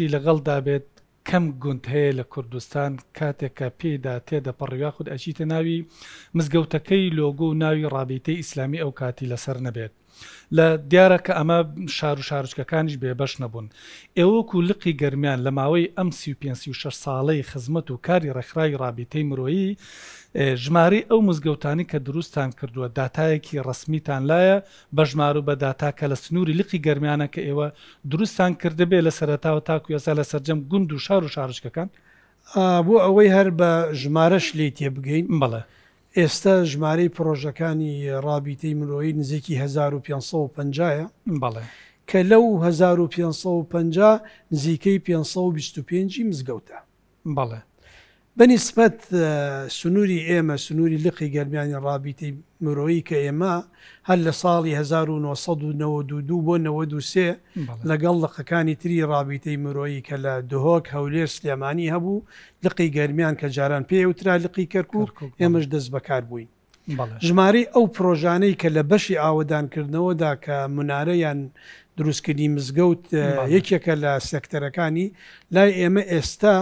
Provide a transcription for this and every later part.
چی لەگەڵدا بێت کەم گوند هەیە لە کوردستان کاتێکە پێدا تێدە پەڕیا خود ئەچیتە ناوی مزگەوتەکەی لۆگو و ناوی ڕابیتەی ئیسلامی ئەو کاتی لەسەر نەبێت لە دیارە کە ئەمە شار و شارچکەکانیش بێبەش نەبوون ئێوەکو لقی گەرمیان لە ماوەی ئەم 56 ساڵەی خزمەت و کاری ڕێکخرای رابطەی مرۆیی ژماری ئەو مزگەوتانی کە دروستان کردووە داتایەکی ڕسمیتان لایە بە ژمار و بە داتا کە لە سنووری لقی گەرمیانە کە ئێوە دروستان کردبێ لە سەرتاوە تاکو ێسا لە سرجەم گوند و شار و شارشکەکان بۆ ئەوەی هەر بە ژمارەش لی تێبگەین بەڵە ئێستا ژمارەی پرۆژەکانی ڕابیتەی مرۆیی نزیکی 1550ە بەڵێ کە لەو 1550 نزیکەی 525 مزگەوتە بەڵێ بەنیسبەت سنووری ئێمە سنووری لقی گەرمیانی ڕابیتی مرۆیی کە ئێمە هەر لە ساڵی 1992 بۆ 93 لەگەڵ لەقەکانی تری ڕابیتەی مرۆیی کە لە دهۆک هەولێر سلێمانی هەبوو لقی گەرمیان کە جاران پێوترا لقی کەرکک ئێمەش دەست بەکار بووین ژمارەی ئەو پرۆژانەی کە لە بەشی ئاوەدانکردنەوەدا کە منارەیان دروستکردی مزگەوت یەکێکە لە سەکتەرەکانی لای ئێمە ئێستا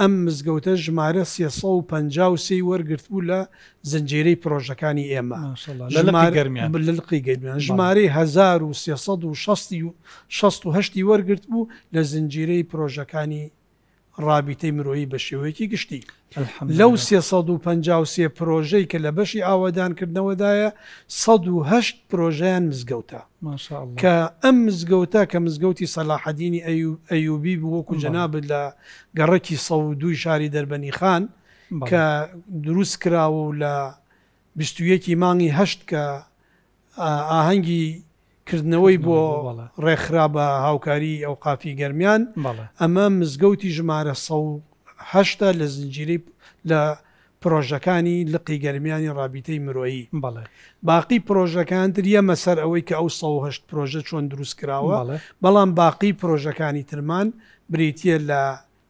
ئەم مزگەوتە ژمارە 350 وەرگرت بوو لە زنجێرەی پرۆژەکانی ئێمە لەقی گەرمیان ژمارەی 1660 وەرگرت بوو لە زنجیرەی پرۆژەکانی ڕابیتەی مرۆیی بە شێوەیەکی گشتی لەو 350 پرۆژەی کە لە بەشی ئاوادانکردنەوەدایە 1970 پرۆژیان مزگەوتە کە ئەم مزگەوتە کە مزگەوتی سەلاحەدینی ئەیوبی وەکو جەنابێت لە گەڕەکی سە دوی شاری دەربەنی خان کە دروست کراوە لە 21 مانگی هەشت کە ئاهەنگی کردنەوەی بۆ ڕێکخرا بە هاوکاری ئەو قافی گەرمیان ئەمە مزگەوتی ژمارە سەهشتا لە زنجیری لە پرۆژەکانی لقی گەرمیانی ڕابیتەی مرۆیی بەڵێ باقی پرۆژەکان دریە مەسەر ئەوەی کە ئەو 1970 پرۆژە چۆن دروست کراوە بەڵام باقی پرۆژەکانی ترمان بریتە لە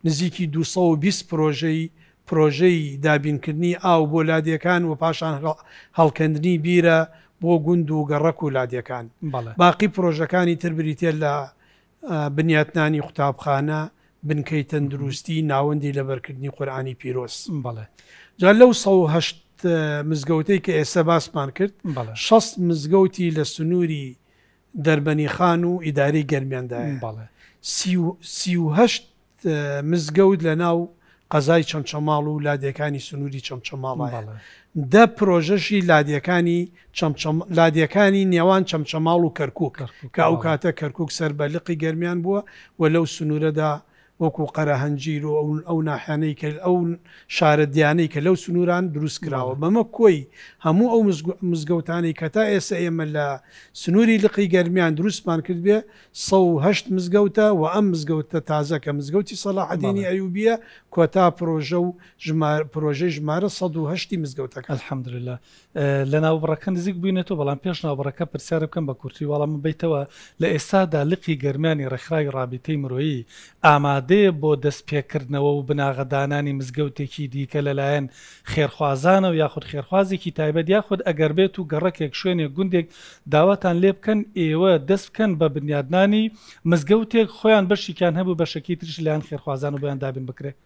نزیکی 220 پرۆژەی پرۆژەی دابینکردنی ئاو بۆ لادیەکان و پاشان هەڵکەندنی بیرە بۆ گوند و گەڕەک و لادیەکان باقی پرۆژەکانی تربریتێ لە بنیاتنانی قوتابخانە بنکەی تەندروستی ناوەندی لەبەرکردنی قورآانی پیرۆس بڵێ جا لەو مزگەوتەی کە ئێستا باسمان کرد 6 مزگەوتی لە سنووری دەربەنی خان و ئیداری گەرمیانداە سی مزگەوت لە ناو قەزای چەمچەماڵ و لادیەکانی سنووری چەمچەماڵە دە پرۆژەشی لادیەکانی لادیەکانی نێوان چەمچەماڵ و کەرکک کە ئەو کاتە کەرکک سەر بەلقی گەرمیان بووە و لەو سنوورەدا وەکو قەرەهەنجیر و ئەو ناحانەی کە ئەو شارە دیانەی کە لەو سنووران دروست کراوە بەمە کۆی هەموو ئەو مزگەوتانی کە تا ئێستا ئێمە لە سنووری لقی گەرمیان دروستمان کرد بێ هەشت مزگەوتە و ئەم مزگەوتە تازە کە مزگەوتی سەلاحدینی ئەیوبیە کۆتا پرۆژە و پرۆژەی ژمارە 1970 مزگەوتەکە الحەمدلله لە ناوبڕەکە نزیک بووینێتەوە بەڵام پێش ناوبڕەکە پرسیار بکەم بە کورتی وەڵام بیتەوە لە ئێستادا لقی گەرمانی ڕێکخرای ڕابیتەی مرۆیی ئامادە ڕادەیە بۆ دەستپێکردنەوە و بناغەدانانی مزگەوتێکی دیکە لەلایەن خێرخوازانە و یاخود خێرخوازێکی تایبەت یاخود ئەگەر بێت و گەڕەکێک شوێنێک گوندێک داواتان لێ بکەن ئێوە دەست بکەن بە بنیادنانی مزگەوتێک خۆیان بەشیان هەبوو بە شەکی ترش لایەن خێرخوازان و بەیان دابین بکرێت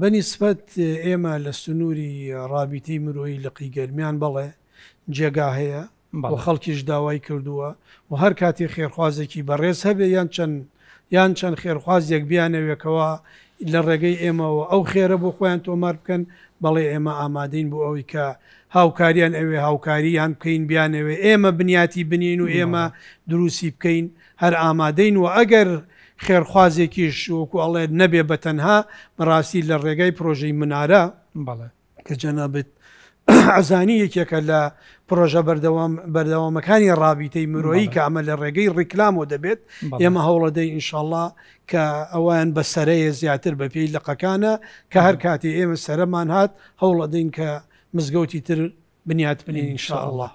بەنیسبەت ئێمە لە سنووری ڕابیتی مرۆیی لە قیگەرمیان بەڵێ جێگا هەیە بۆ خەڵکیش داوای کردووە و هەر کاتی خێرخوازێکی بەڕێز هەبێ یان چەند یان چەند خێرخوازیەک بیانەوێکەوە لە ڕێگەی ئێمەەوە ئەو خێرە بۆ خۆیان تۆمار بکەن بەڵێ ئێمە ئامادەین بۆ ئەوی کە هاوکاریان ئەوێ هاوکاریان بکەین بیانەوێ ئێمە بنیاتی بنین و ئێمە دروسی بکەین هەر ئامادەین و ئەگەر خێرخوازێکیش وەکو ئەڵێ نەبێ بەتەنها بەڕاستی لە ڕێگای پرۆژەی منارە بەڵێ کە جەنابێت ئازانی یەکێکە لە پرۆژە بەردەوامەکانی ڕابیتەی مرۆیی کە ئەمە لە ڕێگەی ڕیکلامۆ دەبێت ئێمە هەوڵەدەی ئینشاءله کە ئەویان بە سەرەیە زیاتر بە پێی لەقەکانە کە هەر کاتی ئێمە سەرەمان هات هەوڵەدەین کە مزگەوتی تر بنیات بنین ئینشاءله.